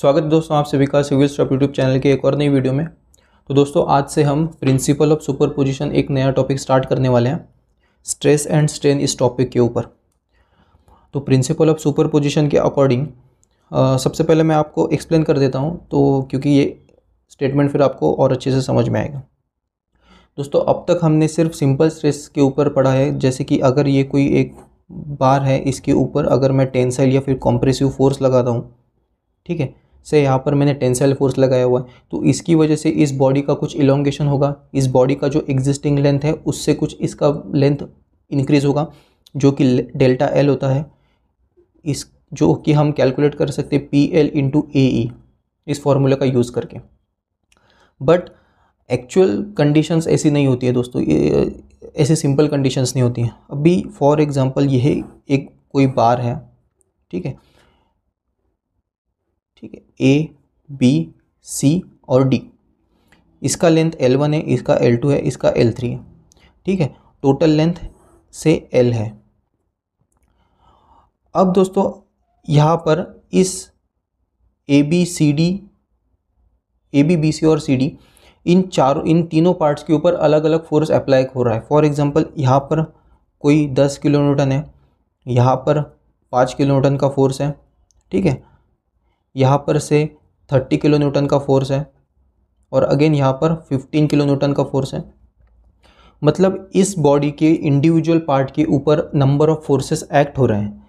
स्वागत है दोस्तों आप सभी का सिविल स्टॉप यूट्यूब चैनल के एक और नई वीडियो में तो दोस्तों आज से हम प्रिंसिपल ऑफ सुपर पोजिशन एक नया टॉपिक स्टार्ट करने वाले हैं स्ट्रेस एंड स्ट्रेन इस टॉपिक के ऊपर तो प्रिंसिपल ऑफ सुपर पोजिशन के अकॉर्डिंग सबसे पहले मैं आपको एक्सप्लेन कर देता हूँ तो क्योंकि ये स्टेटमेंट फिर आपको और अच्छे से समझ में आएगा दोस्तों अब तक हमने सिर्फ सिंपल स्ट्रेस के ऊपर पढ़ा है जैसे कि अगर ये कोई एक बार है इसके ऊपर अगर मैं टेंसाइल या फिर कॉम्प्रेसिव फोर्स लगाता हूँ ठीक है से यहाँ पर मैंने टेंसाइल फोर्स लगाया हुआ है तो इसकी वजह से इस बॉडी का कुछ इलोंगेशन होगा इस बॉडी का जो एग्जिस्टिंग लेंथ है उससे कुछ इसका लेंथ इंक्रीज़ होगा जो कि डेल्टा एल होता है इस जो कि हम कैलकुलेट कर सकते P L into A E इस फॉर्मूला का यूज़ करके बट एक्चुअल कंडीशंस ऐसी नहीं होती है दोस्तों ऐसे सिंपल कंडीशंस नहीं होती हैं अभी फॉर एग्जांपल यह एक कोई बार है ठीक है ठीक है ए बी सी और डी इसका लेंथ एल वन है इसका एल टू है इसका एल थ्री है ठीक है टोटल लेंथ से एल है अब दोस्तों यहाँ पर इस A B C D A B B C और सी डी इन चारों इन तीनों पार्ट्स के ऊपर अलग अलग फोर्स अप्लाई हो रहा है फॉर एग्जांपल यहाँ पर कोई दस किलो न्यूटन है यहाँ पर पाँच किलो न्यूटन का फोर्स है ठीक है यहाँ पर से थर्टी किलो न्यूटन का फोर्स है और अगेन यहाँ पर फिफ्टीन किलो न्यूटन का फोर्स है मतलब इस बॉडी के इंडिविजुअल पार्ट के ऊपर नंबर ऑफ फोर्सेस एक्ट हो रहे हैं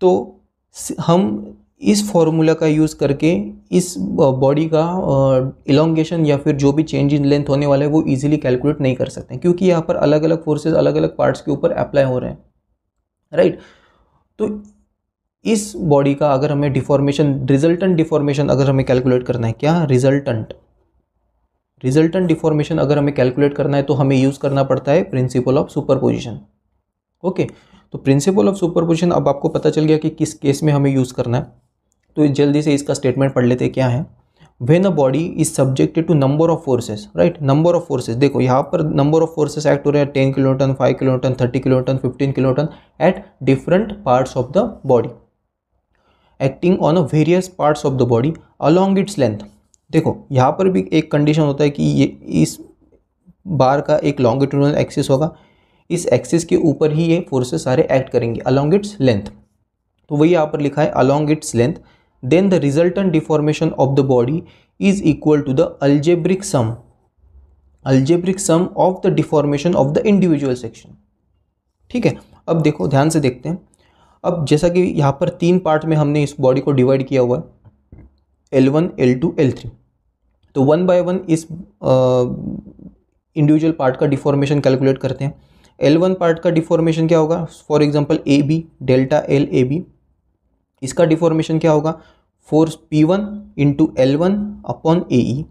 तो हम इस फॉर्मूला का यूज़ करके इस बॉडी का इलोंगेशन या फिर जो भी चेंज इन लेंथ होने वाला है वो इजीली कैलकुलेट नहीं कर सकते क्योंकि यहाँ पर अलग अलग फोर्सेस अलग अलग पार्ट्स के ऊपर अप्लाई हो रहे हैं राइट right? तो इस बॉडी का अगर हमें डिफॉर्मेशन रिजल्टेंट डिफॉर्मेशन अगर हमें कैलकुलेट करना है क्या रिजल्टेंट रिजल्टेंट डिफॉर्मेशन अगर हमें कैलकुलेट करना है तो हमें यूज़ करना पड़ता है प्रिंसिपल ऑफ पोजिशन ओके तो प्रिंसिपल ऑफ पोजिशन अब आपको पता चल गया कि किस केस में हमें यूज़ करना है तो जल्दी से इसका स्टेटमेंट पढ़ लेते क्या है when a body is subjected to number of forces right number of forces देखो यहाँ पर नंबर ऑफ फोर्सेज एक्ट हो रहे हैं ten kiloton five kiloton thirty kiloton fifteen kiloton at different parts of the body acting on a various parts of the body along its length देखो यहाँ पर भी एक कंडीशन होता है कि ये इस बार का एक लॉन्गिट्यूडनल एक्सिस होगा इस एक्सिस के ऊपर ही ये फोर्सेस सारे एक्ट करेंगे अलॉन्ग इट्स लेंथ तो वही यहाँ पर लिखा है along its length then the resultant deformation of the body is equal to the algebraic sum algebraic sum of the deformation of the individual section ठीक है अब देखो ध्यान से देखते हैं अब जैसा कि यहाँ पर तीन पार्ट में हमने इस बॉडी को डिवाइड किया हुआ है L one L two L three तो वन बाय वन इस इंडिविजुअल पार्ट का डिफॉर्मेशन कैलकुलेट करते हैं एल वन पार्ट का डिफॉर्मेशन क्या होगा for example A B delta L A B इसका डिफॉर्मेशन क्या होगा force P one into L one upon A E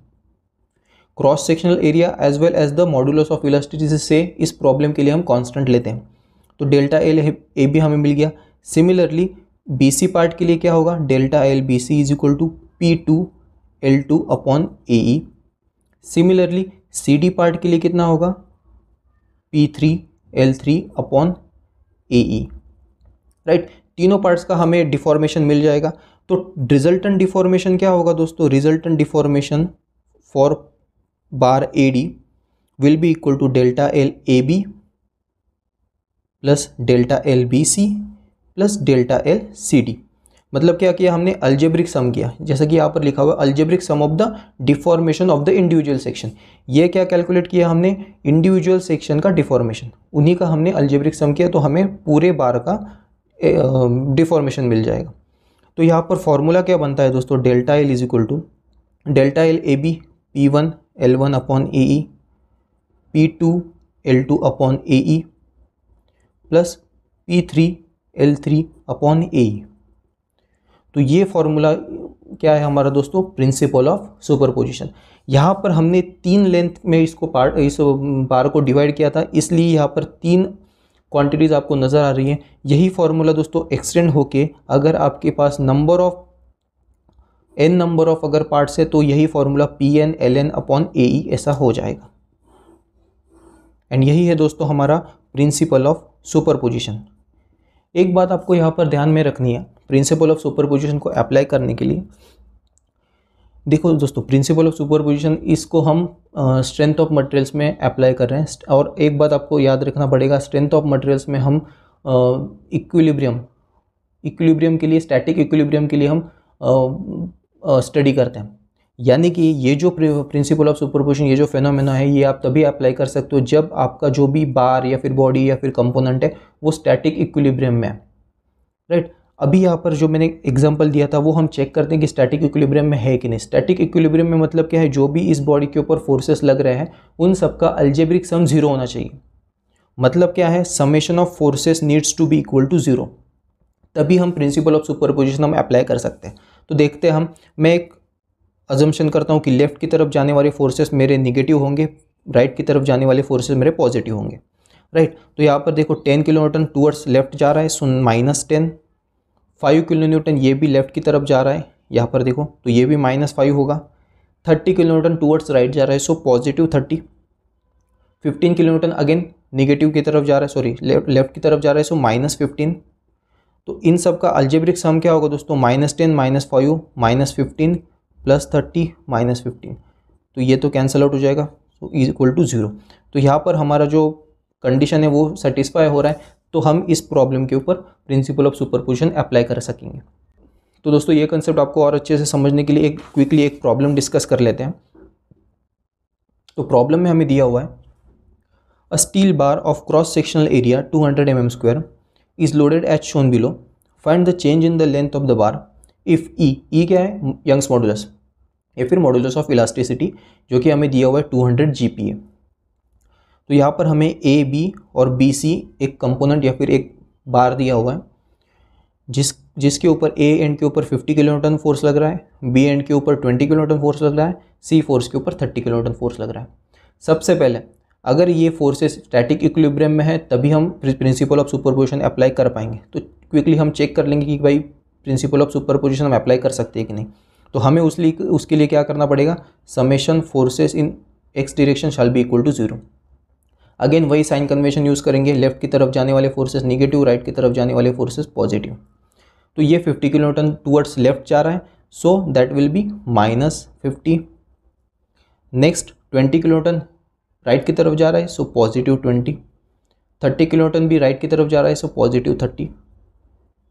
cross sectional area as well as the modulus of elasticity से इस problem के लिए हम कांस्टेंट लेते हैं तो डेल्टा एल ए बी हमें मिल गया सिमिलरली बी सी पार्ट के लिए क्या होगा delta L B C is equal to P two L two upon A E similarly C D part के लिए कितना होगा P three L three upon A E right तीनों पार्ट्स का हमें डिफॉर्मेशन मिल जाएगा तो रिजल्टन डिफॉर्मेशन क्या होगा दोस्तों resultant deformation for bar A D will be equal to delta L A B plus delta L B C plus delta L C D मतलब क्या किया हमने अल्जेब्रिक सम किया जैसा कि यहाँ पर लिखा हुआ algebraic sum of the deformation of the individual section ये क्या कैलकुलेट किया हमने इंडिविजुअल सेक्शन का डिफॉर्मेशन उन्हीं का हमने अल्जेब्रिक सम किया तो हमें पूरे बार का डिफॉर्मेशन मिल जाएगा तो यहाँ पर फॉर्मूला क्या बनता है दोस्तों delta L is equal to delta L A B P one L one upon A E P two L two upon A E plus P three L three upon A तो ये formula क्या है हमारा दोस्तों principal of superposition यहाँ पर हमने तीन लेंथ में इसको पार इस बार को डिवाइड किया था इसलिए यहाँ पर तीन क्वांटिटीज़ आपको नज़र आ रही हैं यही फार्मूला दोस्तों एक्सटेंड होके अगर आपके पास number of N number of अगर पार्ट्स है तो यही formula P N L N upon A E ऐसा हो जाएगा एंड यही है दोस्तों हमारा प्रिंसिपल ऑफ सुपरपोजिशन एक बात आपको यहाँ पर ध्यान में रखनी है प्रिंसिपल ऑफ सुपरपोजिशन को अप्लाई करने के लिए देखो दोस्तों प्रिंसिपल ऑफ सुपरपोजिशन इसको हम स्ट्रेंथ ऑफ मटेरियल्स में अप्लाई कर रहे हैं और एक बात आपको याद रखना पड़ेगा स्ट्रेंथ ऑफ मटेरियल्स में हम इक्विलिब्रियम इक्विलिब्रियम के लिए स्टैटिक इक्विलिब्रियम के लिए हम स्टडी करते हैं यानी कि ये जो प्रिंसिपल ऑफ सुपरपोजिशन ये जो फेनोमेना है ये आप तभी अप्लाई कर सकते हो जब आपका जो भी बार या फिर बॉडी या फिर कंपोनेंट है वो स्टैटिक इक्विलिब्रियम में है राइट अभी यहाँ पर जो मैंने एग्जांपल दिया था वो हम चेक करते हैं कि स्टैटिक इक्विलिब्रियम में है कि नहीं स्टैटिक इक्विलिब्रियम में मतलब क्या है जो भी इस बॉडी के ऊपर फोर्सेस लग रहे हैं उन सबका अल्जेब्रिक सम जीरो होना चाहिए मतलब क्या है summation of forces needs to be equal to zero तभी हम प्रिंसिपल ऑफ सुपरपोजिशन हम अप्लाई कर सकते हैं तो देखते हैं हम मैं एक अजम्पन करता हूँ कि लेफ़्ट की तरफ जाने वाले फोर्सेस मेरे निगेटिव होंगे राइट की तरफ जाने वाले फोर्सेज मेरे पॉजिटिव होंगे राइट तो यहाँ पर देखो टेन किलो न्यूटन लेफ्ट जा रहा है सुन minus ten five kilo newton ये भी लेफ्ट की तरफ जा रहा है यहाँ पर देखो तो ये भी माइनस फाइव होगा thirty kilo newton towards right जा रहा है so positive thirty fifteen kilo newton again negative की तरफ जा रहा है सॉरी लेफ्ट लेफ्ट की तरफ जा रहा है सो माइनस फिफ्टीन तो इन सब का अल्जेब्रिक सम क्या होगा दोस्तों minus ten minus five minus fifteen plus thirty minus fifteen तो ये तो कैंसिल आउट हो जाएगा so is equal to zero तो यहाँ पर हमारा जो कंडीशन है वो सेटिस्फाई हो रहा है तो हम इस प्रॉब्लम के ऊपर प्रिंसिपल ऑफ सुपरपोजिशन अप्लाई कर सकेंगे तो दोस्तों ये कंसेप्ट आपको और अच्छे से समझने के लिए एक क्विकली एक प्रॉब्लम डिस्कस कर लेते हैं तो प्रॉब्लम में हमें दिया हुआ है a steel bar of cross sectional area 200 hundred m m square is loaded as shown below find the change in the length of the bar if E E क्या है यंग्स मॉडुलस या फिर modulus of elasticity जो कि हमें दिया हुआ है two hundred G P A तो यहाँ पर हमें ए बी और बी सी एक कंपोनेंट या फिर एक बार दिया हुआ है जिस जिसके ऊपर ए एंड के ऊपर 50 किलो न्यूटन फोर्स लग रहा है बी एंड के ऊपर 20 किलो न्यूटन फोर्स लग रहा है सी फोर्स के ऊपर 30 किलो न्यूटन फोर्स लग रहा है सबसे पहले अगर ये फोर्सेस स्टैटिक इक्विलिब्रियम में है तभी हम प्रिंसिपल ऑफ सुपरपोजिशन अप्लाई कर पाएंगे तो क्विकली हम चेक कर लेंगे कि भाई प्रिंसिपल ऑफ सुपरपोजिशन हम अप्लाई कर सकते हैं कि नहीं तो हमें उस लिए उसके लिए क्या करना पड़ेगा summation forces in x direction shall be equal to zero again वही साइन कन्वेशन यूज़ करेंगे लेफ्ट की तरफ जाने वाले फोर्सेस निगेटिव राइट की तरफ जाने वाले फोर्सेस पॉजिटिव तो ये fifty kilo newton towards left जा रहा है so that will be minus fifty next twenty kilo newton right की तरफ जा रहा है so positive twenty thirty kilo newton भी राइट की तरफ जा रहा है सो पॉजिटिव थर्टी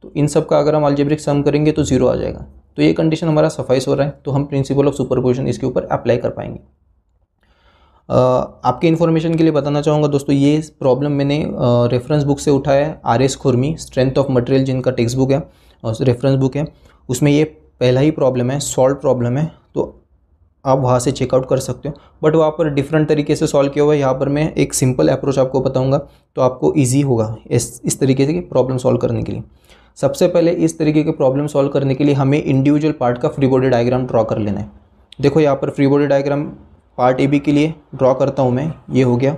तो इन सब का अगर हम अल्जेब्रिक सम करेंगे तो ज़ीरो आ जाएगा तो ये कंडीशन हमारा सफाइस हो रहा है तो हम प्रिंसिपल ऑफ सुपरपोजिशन इसके ऊपर अप्लाई कर पाएंगे आपके इन्फॉर्मेशन के लिए बताना चाहूँगा दोस्तों ये प्रॉब्लम मैंने रेफरेंस बुक से उठाया है R S Khurmi strength of material जिनका टेक्स्ट बुक है और रेफरेंस बुक है उसमें ये पहला ही प्रॉब्लम है सॉल्व प्रॉब्लम है तो आप वहाँ से चेकआउट कर सकते हो बट वहाँ पर डिफरेंट तरीके से सॉल्व किया हुआ है यहाँ पर मैं एक सिंपल अप्रोच आपको बताऊँगा तो आपको ईजी होगा इस इस तरीके से प्रॉब्लम सॉल्व करने के लिए सबसे पहले इस तरीके के प्रॉब्लम सॉल्व करने के लिए हमें इंडिविजुअल पार्ट का फ्री बॉडी डायग्राम ड्रॉ कर लेना है देखो यहाँ पर free body diagram part A B के लिए ड्रॉ करता हूँ मैं ये हो गया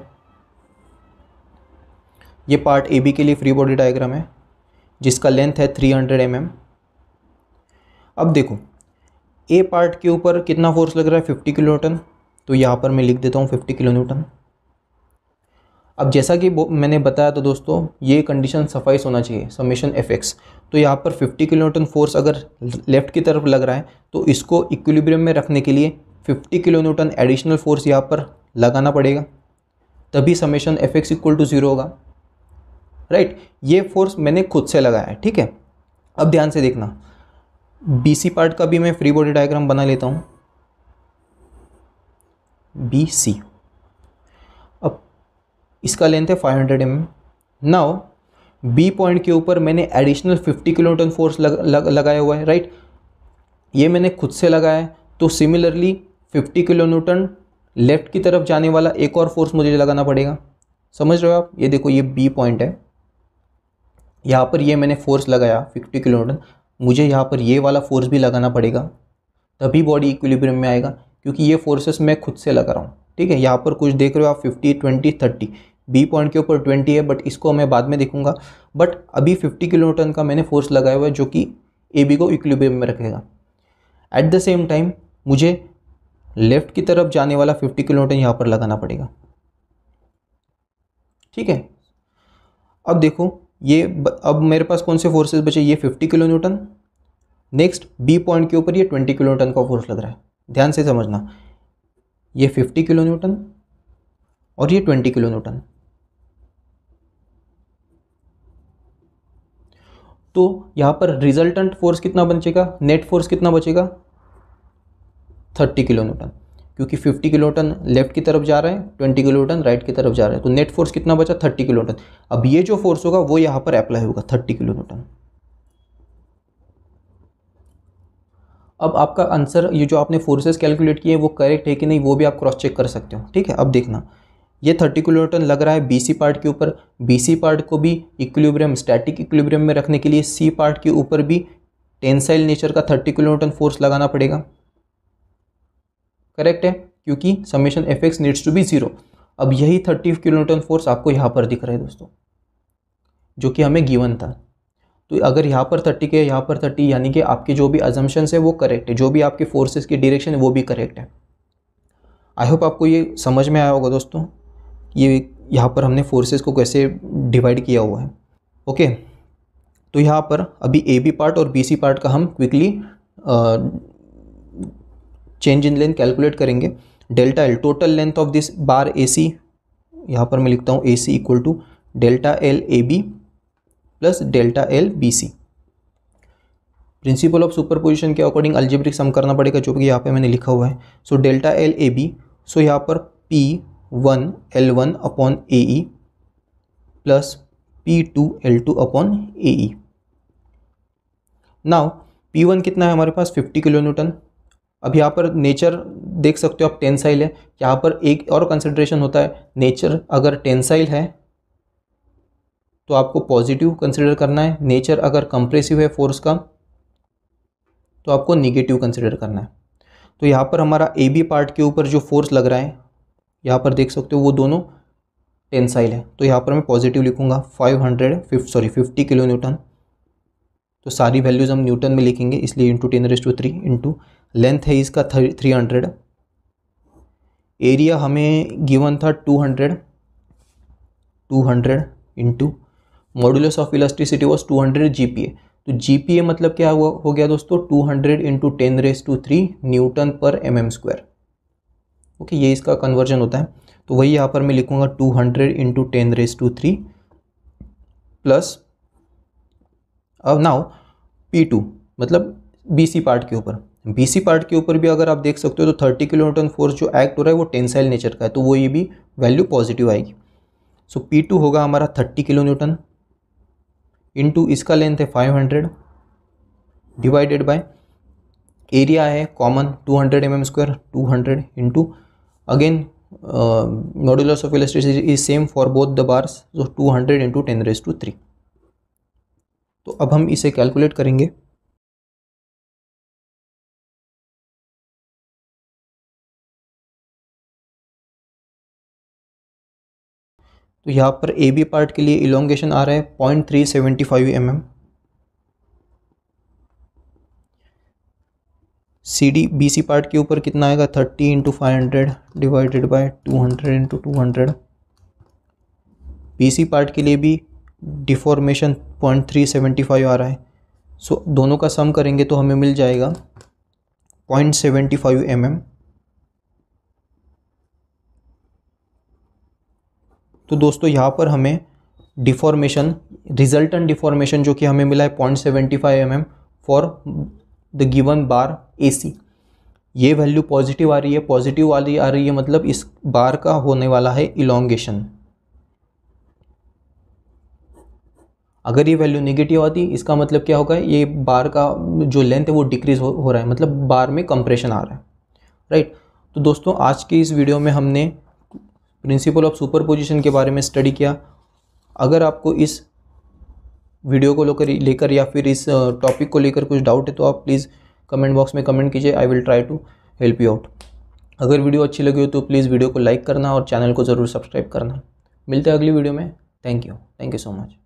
ये पार्ट ए बी के लिए फ्री बॉडी डायग्राम है जिसका लेंथ है थ्री हंड्रेड एम एम अब देखो ए पार्ट के ऊपर कितना फोर्स लग रहा है फिफ्टी किलो न्यूटन तो यहाँ पर मैं लिख देता हूँ फिफ्टी किलो न्यूटन अब जैसा कि मैंने बताया तो दोस्तों ये कंडीशन सफाइस होना चाहिए समेशन एफ एक्स तो यहाँ पर 50 किलोन्यूटन फोर्स अगर लेफ्ट की तरफ लग रहा है तो इसको इक्विलिब्रियम में रखने के लिए 50 किलोन्यूटन एडिशनल फोर्स यहाँ पर लगाना पड़ेगा तभी summation F X equal to zero होगा राइट ये फोर्स मैंने खुद से लगाया है ठीक है अब ध्यान से देखना बी सी पार्ट का भी मैं फ्री बॉडी डायग्राम बना लेता हूँ बी सी इसका लेंथ है five hundred m now B point के ऊपर मैंने एडिशनल फिफ्टी किलोमीटर फोर्स लग, लग, लगाया हुआ है राइट ये मैंने खुद से लगाया है तो सिमिलरली फिफ्टी किलोमीटर लेफ्ट की तरफ जाने वाला एक और फोर्स मुझे लगाना पड़ेगा समझ रहे हो आप ये देखो ये बी पॉइंट है यहाँ पर ये मैंने फोर्स लगाया फिफ्टी किलोमीटर मुझे यहाँ पर ये वाला फोर्स भी लगाना पड़ेगा तभी बॉडी इक्विलिब्रियम में आएगा क्योंकि ये फोर्सेस मैं खुद से लगा रहा हूँ ठीक है यहाँ पर कुछ देख रहे हो आप fifty twenty thirty B point के ऊपर ट्वेंटी है बट इसको मैं बाद में देखूंगा बट अभी फिफ्टी किलोमीटर का मैंने फोर्स लगाया हुआ है जो कि ए बी को इक्विलिब्रियम में रखेगा एट द सेम टाइम मुझे लेफ़्ट की तरफ जाने वाला फिफ्टी किलोमीटर यहाँ पर लगाना पड़ेगा ठीक है अब देखो ये अब मेरे पास कौन से फोर्सेस बचे ये fifty kilo newton next B point के ऊपर ये ट्वेंटी किलो न्यूटन का फोर्स लग रहा है ध्यान से समझना ये फिफ्टी किलो न्यूटन और ये ट्वेंटी किलो न्यूटन तो यहां पर रिजल्टेंट फोर्स कितना बचेगा नेट फोर्स कितना बचेगा थर्टी किलो न्यूटन क्योंकि फिफ्टी किलो न्यूटन लेफ्ट की तरफ जा रहे हैं ट्वेंटी किलो न्यूटन राइट की तरफ जा रहे हैं तो नेट फोर्स कितना बचा थर्टी किलो न्यूटन अब ये जो फोर्स होगा वो यहां पर अप्लाई होगा थर्टी किलो न्यूटन अब आपका आंसर ये जो आपने फोर्सेस कैलकुलेट किए वो करेक्ट है कि नहीं वो भी आप क्रॉस चेक कर सकते हो ठीक है अब देखना ये थर्टी किलोटन लग रहा है बीसी पार्ट के ऊपर बीसी पार्ट को भी इक्विलिब्रियम स्टैटिक इक्विलिब्रियम में रखने के लिए सी पार्ट के ऊपर भी टेंसाइल नेचर का थर्टी किलोटन फोर्स लगाना पड़ेगा करेक्ट है क्योंकि summation F X needs to be zero अब यही थर्टी किलोटन फोर्स आपको यहाँ पर दिख रहा है दोस्तों जो कि हमें गिवन था तो अगर यहाँ पर थर्टी के यहाँ पर थर्टी यानी कि आपके जो भी अजम्पन्स है वो करेक्ट है जो भी आपके फोर्सेस की डायरेक्शन है वो भी करेक्ट है आई होप आपको ये समझ में आया होगा दोस्तों ये यहाँ पर हमने फोर्सेस को कैसे डिवाइड किया हुआ है ओके तो यहाँ पर अभी ए बी पार्ट और बी सी पार्ट का हम quickly change in length calculate करेंगे delta L total length of this bar A C यहाँ पर मैं लिखता हूँ A C equal to delta L A B plus delta L B C principle of superposition के according algebraic sum करना पड़ेगा जो कि यहाँ पे मैंने लिखा हुआ है so delta L A B so यहाँ पर P one L one upon A E plus P two L two upon A E now P one कितना है हमारे पास फिफ्टी किलो न्यूटन अब यहाँ पर नेचर देख सकते हो आप टेंसाइल है यहाँ पर एक और कंसिड्रेशन होता है नेचर अगर टेंसाइल है तो आपको पॉजिटिव कंसिडर करना है नेचर अगर कंप्रेसिव है फोर्स का तो आपको निगेटिव कंसिडर करना है तो यहाँ पर हमारा ए बी पार्ट के ऊपर जो फोर्स लग रहा है यहाँ पर देख सकते हो वो दोनों टेंसाइल है तो यहाँ पर मैं पॉजिटिव लिखूंगा five hundred sorry fifty kilo newton तो सारी वैल्यूज़ हम न्यूटन में लिखेंगे इसलिए into ten raised to three into length है इसका थ्री हंड्रेड एरिया हमें गिवन था two hundred two hundred into modulus of elasticity was two hundred G P A तो जी पी ए मतलब क्या हुआ हो गया दोस्तों two hundred into ten raise to three newton per m m square okay ये इसका कन्वर्जन होता है तो वही यहाँ पर मैं लिखूंगा two hundred into ten raise to three plus अब नाउ पी टू मतलब बी सी पार्ट के ऊपर बी सी पार्ट के ऊपर भी अगर आप देख सकते हो तो थर्टी किलोमीटर फोर्स जो एक्ट हो रहा है वो टेंसाइल नेचर का है तो वो ये भी वैल्यू पॉजिटिव आएगी सो पी टू होगा हमारा थर्टी किलो न्यूटन इनटू इसका लेंथ है 500 डिवाइडेड बाय एरिया है common 200 hundred m m square two hundred into again modulus of elasticity is same for both the bars जो 200 hundred into ten raise to three तो अब हम इसे calculate करेंगे तो यहाँ पर ए बी पार्ट के लिए इलोंगेशन आ रहा है point three seventy five m m C D B C part के ऊपर कितना आएगा thirty into five hundred divided by two hundred into two hundred B C part के लिए भी deformation point three seventy five आ रहा है सो so, दोनों का सम करेंगे तो हमें मिल जाएगा point seventy five m m तो दोस्तों यहाँ पर हमें डिफॉर्मेशन रिजल्टन डिफॉर्मेशन जो कि हमें मिला है point seventy five m for the given bar A C ये वैल्यू पॉजिटिव आ रही है पॉजिटिव वाली आ रही है मतलब इस बार का होने वाला है इलोंगेशन अगर ये वैल्यू नेगेटिव आती इसका मतलब क्या होगा ये बार का जो लेंथ है वो डिक्रीज हो, हो रहा है मतलब बार में कंप्रेशन आ रहा है राइट तो दोस्तों आज के इस वीडियो में हमने प्रिंसिपल ऑफ पोजिशन के बारे में स्टडी किया अगर आपको इस वीडियो को लेकर लेकर या फिर इस टॉपिक को लेकर कुछ डाउट है तो आप प्लीज़ कमेंट बॉक्स में कमेंट कीजिए I will try to help you out अगर वीडियो अच्छी लगी हो तो प्लीज़ वीडियो को लाइक करना और चैनल को ज़रूर सब्सक्राइब करना मिलते हैं अगली वीडियो में thank you thank you so much